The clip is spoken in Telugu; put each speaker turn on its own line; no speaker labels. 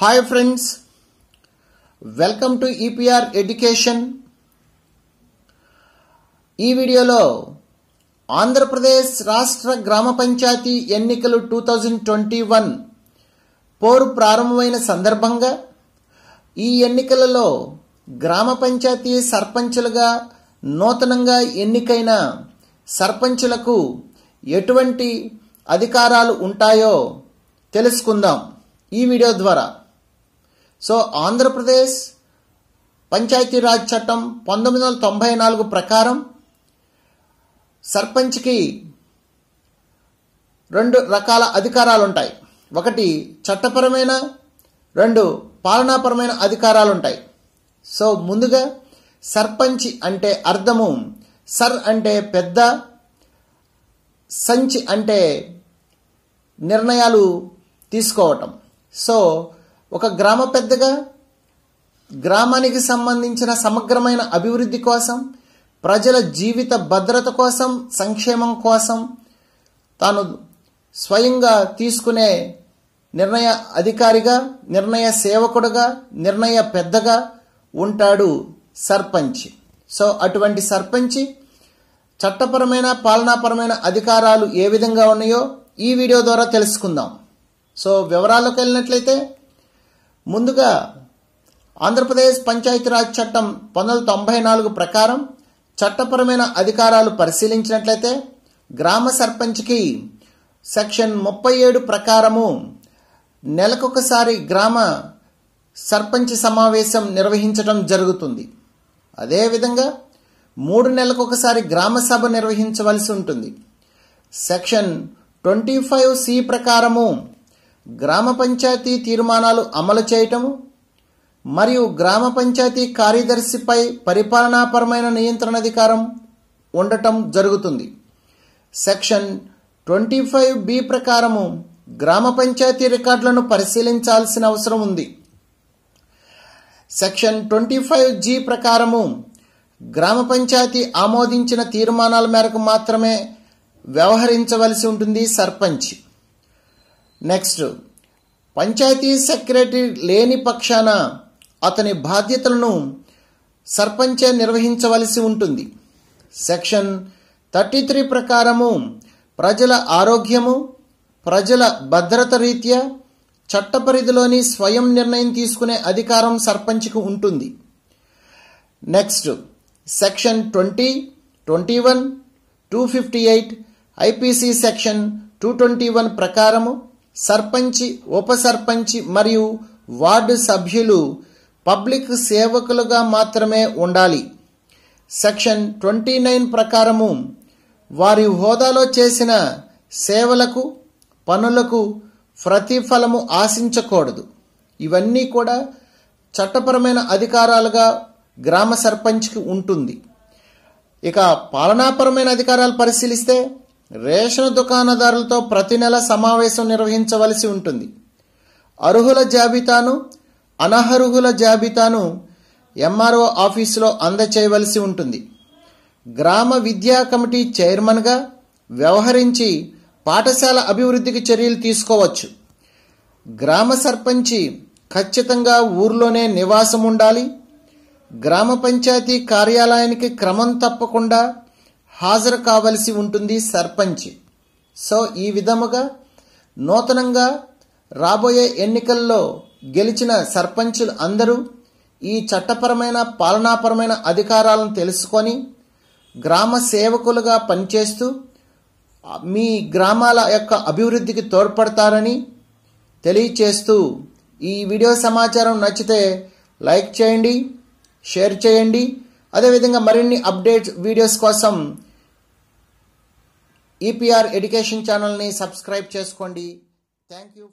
hi friends welcome to EPR education ఈ వీడియోలో ఆంధ్రప్రదేశ్ రాష్ట్ర గ్రామ పంచాయతీ ఎన్నికలు టూ థౌజండ్ ట్వంటీ వన్ పోరు ప్రారంభమైన సందర్భంగా ఈ ఎన్నికలలో గ్రామ పంచాయతీ సర్పంచులుగా నూతనంగా ఎన్నికైన సర్పంచులకు ఎటువంటి అధికారాలు ఉంటాయో తెలుసుకుందాం ఈ వీడియో ద్వారా సో ఆంధ్రప్రదేశ్ పంచాయతీరాజ్ చట్టం పంతొమ్మిది వందల తొంభై నాలుగు ప్రకారం సర్పంచ్కి రెండు రకాల అధికారాలు ఉంటాయి ఒకటి చట్టపరమైన రెండు పాలనాపరమైన అధికారాలు ఉంటాయి సో ముందుగా సర్పంచ్ అంటే అర్థము సర్ అంటే పెద్ద సంచ్ అంటే నిర్ణయాలు తీసుకోవటం సో ఒక గ్రామ పెద్దగా గ్రామానికి సంబంధించిన సమగ్రమైన అభివృద్ధి కోసం ప్రజల జీవిత భద్రత కోసం సంక్షేమం కోసం తాను స్వయంగా తీసుకునే నిర్ణయ అధికారిగా నిర్ణయ సేవకుడుగా నిర్ణయ పెద్దగా ఉంటాడు సర్పంచ్ సో అటువంటి సర్పంచ్ చట్టపరమైన పాలనాపరమైన అధికారాలు ఏ విధంగా ఉన్నాయో ఈ వీడియో ద్వారా తెలుసుకుందాం సో వివరాలకు వెళ్ళినట్లయితే ముందుగా ఆంధ్రప్రదేశ్ పంచాయతీరాజ్ చట్టం పంతొమ్మిది తొంభై నాలుగు ప్రకారం చట్టపరమైన అధికారాలు పరిశీలించినట్లయితే గ్రామ సర్పంచ్కి సెక్షన్ ముప్పై ఏడు ప్రకారము నెలకొకసారి గ్రామ సర్పంచ్ సమావేశం నిర్వహించడం జరుగుతుంది అదేవిధంగా మూడు నెలలకొకసారి గ్రామ సభ నిర్వహించవలసి ఉంటుంది సెక్షన్ ట్వంటీ ఫైవ్ సి ప్రకారము గ్రామ పంచాయతీ తీర్మానాలు అమలు చేయటము మరియు గ్రామ పంచాయతీ కార్యదర్శిపై పరిపాలనాపరమైన నియంత్రణ అధికారం ఉండటం జరుగుతుంది సెక్షన్ ట్వంటీ ఫైవ్ బి ప్రకారము గ్రామ పంచాయతీ రికార్డులను పరిశీలించాల్సిన అవసరం ఉంది సెక్షన్ ట్వంటీ ఫైవ్ జీ ప్రకారము గ్రామ పంచాయతీ ఆమోదించిన తీర్మానాల మేరకు మాత్రమే వ్యవహరించవలసి ఉంటుంది సర్పంచ్ నెక్స్ట్ పంచాయతీ సెక్రటరీ లేని పక్షాన అతని బాధ్యతలను సర్పంచే నిర్వహించవలసి ఉంటుంది సెక్షన్ థర్టీ త్రీ ప్రకారము ప్రజల ఆరోగ్యము ప్రజల భద్రత రీత్యా చట్ట పరిధిలోని స్వయం నిర్ణయం తీసుకునే అధికారం సర్పంచ్కు ఉంటుంది next section twenty twenty one two fifty eight IPC section two twenty one ప్రకారము సర్పంచి ఉప సర్పంచి మరియు వార్డు సభ్యులు పబ్లిక్ సేవకులుగా మాత్రమే ఉండాలి సెక్షన్ ట్వంటీ నైన్ ప్రకారము వారి హోదాలో చేసిన సేవలకు పనులకు ప్రతిఫలము ఆశించకూడదు ఇవన్నీ కూడా చట్టపరమైన అధికారాలుగా గ్రామ సర్పంచ్కి ఉంటుంది ఇక పాలనాపరమైన అధికారాలు పరిశీలిస్తే రేషన్ దుకాణదారులతో ప్రతి నెల సమావేశం నిర్వహించవలసి ఉంటుంది అర్హుల జాబితాను అనర్హుల జాబితాను ఎంఆర్ఓ ఆఫీసులో అందచేయవలసి ఉంటుంది గ్రామ విద్యా కమిటీ చైర్మన్గా వ్యవహరించి పాఠశాల అభివృద్ధికి చర్యలు తీసుకోవచ్చు గ్రామ సర్పంచి ఖచ్చితంగా ఊర్లోనే నివాసం ఉండాలి గ్రామ పంచాయతీ కార్యాలయానికి క్రమం తప్పకుండా హాజరు కావలసి ఉంటుంది సర్పంచ్ సో ఈ విధముగా నూతనంగా రాబోయే ఎన్నికల్లో గెలిచిన సర్పంచులు అందరూ ఈ చట్టపరమైన పాలనాపరమైన అధికారాలను తెలుసుకొని గ్రామ సేవకులుగా పనిచేస్తూ మీ గ్రామాల యొక్క అభివృద్ధికి తోడ్పడతారని తెలియచేస్తూ ఈ వీడియో సమాచారం నచ్చితే లైక్ చేయండి షేర్ చేయండి అదేవిధంగా మరిన్ని అప్డేట్స్ వీడియోస్ కోసం ఈపీఆర్ e ఎడ్యుకేషన్ ఛానల్ని సబ్స్క్రైబ్ చేసుకోండి థ్యాంక్ యూ